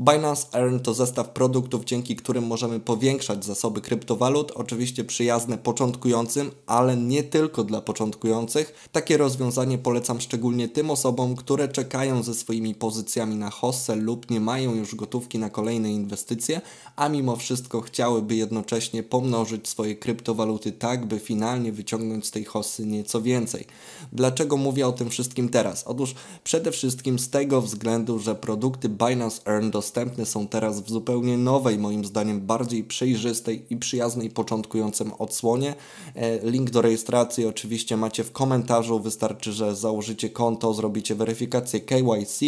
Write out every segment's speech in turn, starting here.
Binance Earn to zestaw produktów, dzięki którym możemy powiększać zasoby kryptowalut, oczywiście przyjazne początkującym, ale nie tylko dla początkujących. Takie rozwiązanie polecam szczególnie tym osobom, które czekają ze swoimi pozycjami na hossę lub nie mają już gotówki na kolejne inwestycje, a mimo wszystko chciałyby jednocześnie pomnożyć swoje kryptowaluty tak, by finalnie wyciągnąć z tej hossy nieco więcej. Dlaczego mówię o tym wszystkim teraz? Otóż przede wszystkim z tego względu, że produkty Binance Earn dostępne dostępne są teraz w zupełnie nowej, moim zdaniem bardziej przejrzystej i przyjaznej początkującym odsłonie. E, link do rejestracji oczywiście macie w komentarzu, wystarczy, że założycie konto, zrobicie weryfikację KYC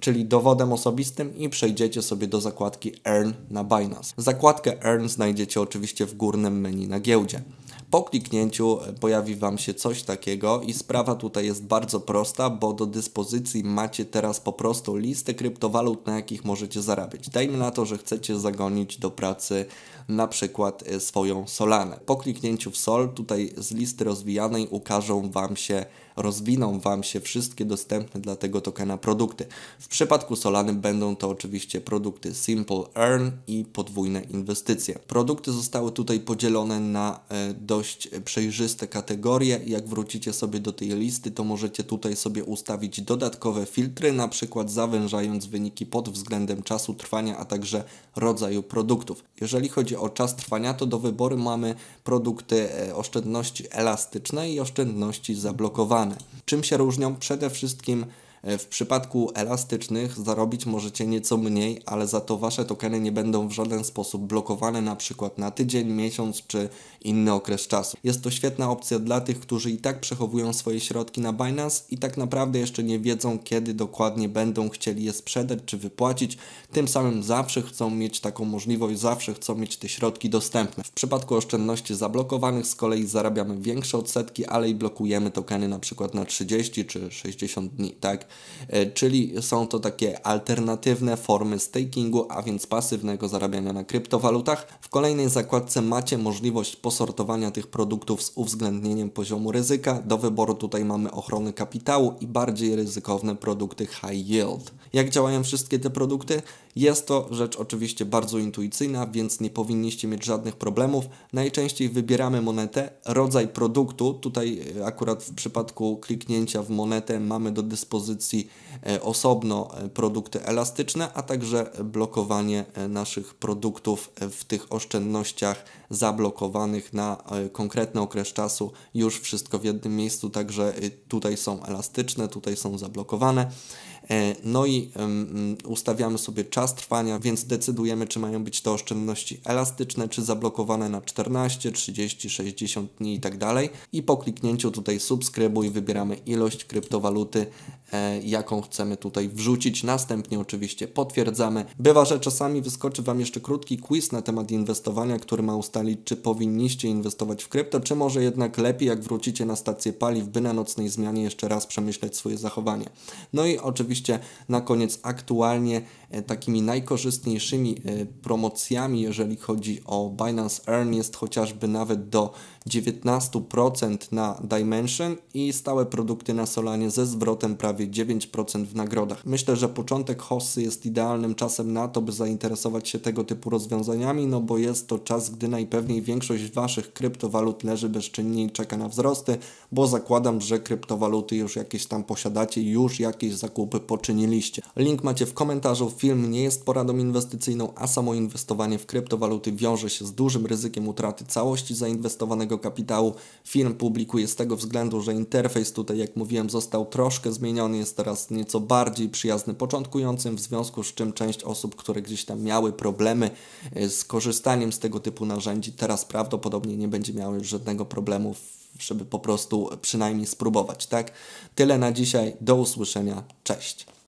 czyli dowodem osobistym i przejdziecie sobie do zakładki Earn na Binance. Zakładkę Earn znajdziecie oczywiście w górnym menu na giełdzie. Po kliknięciu pojawi Wam się coś takiego i sprawa tutaj jest bardzo prosta, bo do dyspozycji macie teraz po prostu listę kryptowalut, na jakich możecie zarabiać. Dajmy na to, że chcecie zagonić do pracy na przykład e, swoją Solanę. Po kliknięciu w Sol tutaj z listy rozwijanej ukażą Wam się, rozwiną Wam się wszystkie dostępne dla tego tokena produkty. W przypadku Solany będą to oczywiście produkty Simple Earn i podwójne inwestycje. Produkty zostały tutaj podzielone na e, do dość e, przejrzyste kategorie. Jak wrócicie sobie do tej listy, to możecie tutaj sobie ustawić dodatkowe filtry, na przykład zawężając wyniki pod względem czasu trwania, a także rodzaju produktów. Jeżeli chodzi o czas trwania, to do wyboru mamy produkty e, oszczędności elastyczne i oszczędności zablokowane. Czym się różnią? Przede wszystkim E, w przypadku elastycznych zarobić możecie nieco mniej, ale za to Wasze tokeny nie będą w żaden sposób blokowane na przykład na tydzień, miesiąc czy inny okres czasu. Jest to świetna opcja dla tych, którzy i tak przechowują swoje środki na Binance i tak naprawdę jeszcze nie wiedzą kiedy dokładnie będą chcieli je sprzedać czy wypłacić. Tym samym zawsze chcą mieć taką możliwość, zawsze chcą mieć te środki dostępne. W przypadku oszczędności zablokowanych z kolei zarabiamy większe odsetki, ale i blokujemy tokeny na przykład na 30 czy 60 dni, tak? E, czyli są to takie alternatywne formy stakingu, a więc pasywnego zarabiania na kryptowalutach. W kolejnej zakładce macie możliwość posortowania tych produktów z uwzględnieniem poziomu ryzyka. Do wyboru tutaj mamy ochronę kapitału i bardziej ryzykowne produkty high yield. Jak działają wszystkie te produkty? Jest to rzecz oczywiście bardzo intuicyjna, więc nie powinniście mieć żadnych problemów. Najczęściej wybieramy monetę, rodzaj produktu. Tutaj e, akurat w przypadku kliknięcia w monetę mamy do dyspozycji e, osobno e, produkty elastyczne, a także blokowanie naszych produktów w tych oszczędnościach zablokowanych na konkretny okres czasu. Już wszystko w jednym miejscu, także tutaj są elastyczne, tutaj są zablokowane. E, no i ustawiamy sobie czas trwania, więc decydujemy, czy mają być to oszczędności elastyczne, czy zablokowane na 14, 30, 60 dni i tak dalej. I po kliknięciu tutaj subskrybuj wybieramy ilość kryptowaluty, e, jaką chcemy tutaj wrzucić. Następnie oczywiście potwierdzamy. Bywa, że czasami wyskoczy Wam jeszcze krótki quiz na temat inwestowania, który ma ustalić, czy powinniście inwestować w krypto, czy może jednak lepiej, jak wrócicie na stację paliw, by na nocnej zmianie jeszcze raz przemyśleć swoje zachowanie. No i oczywiście oczywiście na koniec aktualnie e, takimi najkorzystniejszymi e, promocjami, jeżeli chodzi o Binance Earn, jest chociażby nawet do 19% na Dimension i stałe produkty na Solanie ze zwrotem prawie 9% w nagrodach. Myślę, że początek Hossy jest idealnym czasem na to, by zainteresować się tego typu rozwiązaniami, no bo jest to czas, gdy najpewniej większość Waszych kryptowalut leży bezczynnie i czeka na wzrosty, bo zakładam, że kryptowaluty już jakieś tam posiadacie, już jakieś zakupy poczyniliście. Link macie w komentarzu, film nie jest poradą inwestycyjną, a samo inwestowanie w kryptowaluty wiąże się z dużym ryzykiem utraty całości zainwestowanego własnego kapitału firm publikuje z tego względu, że interfejs tutaj, jak mówiłem, został troszkę zmieniony, jest teraz nieco bardziej przyjazny początkującym, w związku z czym część osób, które gdzieś tam miały problemy e, z korzystaniem z tego typu narzędzi, teraz prawdopodobnie nie będzie miały już żadnego problemu żeby po prostu przynajmniej spróbować, tak? Tyle na dzisiaj, do usłyszenia, cześć.